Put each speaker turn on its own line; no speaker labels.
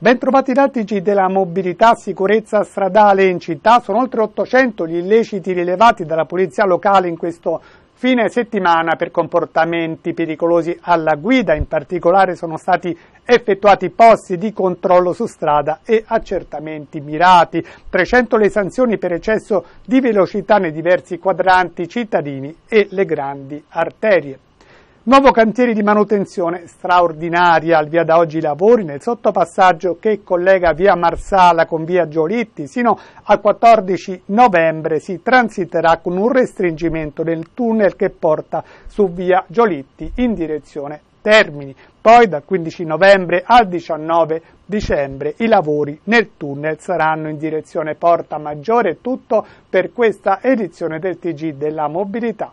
Bentrovati tattici della mobilità sicurezza stradale in città, sono oltre 800 gli illeciti rilevati dalla polizia locale in questo fine settimana per comportamenti pericolosi alla guida, in particolare sono stati effettuati posti di controllo su strada e accertamenti mirati, 300 le sanzioni per eccesso di velocità nei diversi quadranti cittadini e le grandi arterie. Nuovo cantiere di manutenzione straordinaria, al via da oggi i lavori nel sottopassaggio che collega via Marsala con via Giolitti. Sino al 14 novembre si transiterà con un restringimento del tunnel che porta su via Giolitti in direzione Termini. Poi dal 15 novembre al 19 dicembre i lavori nel tunnel saranno in direzione Porta Maggiore. Tutto per questa edizione del TG della mobilità.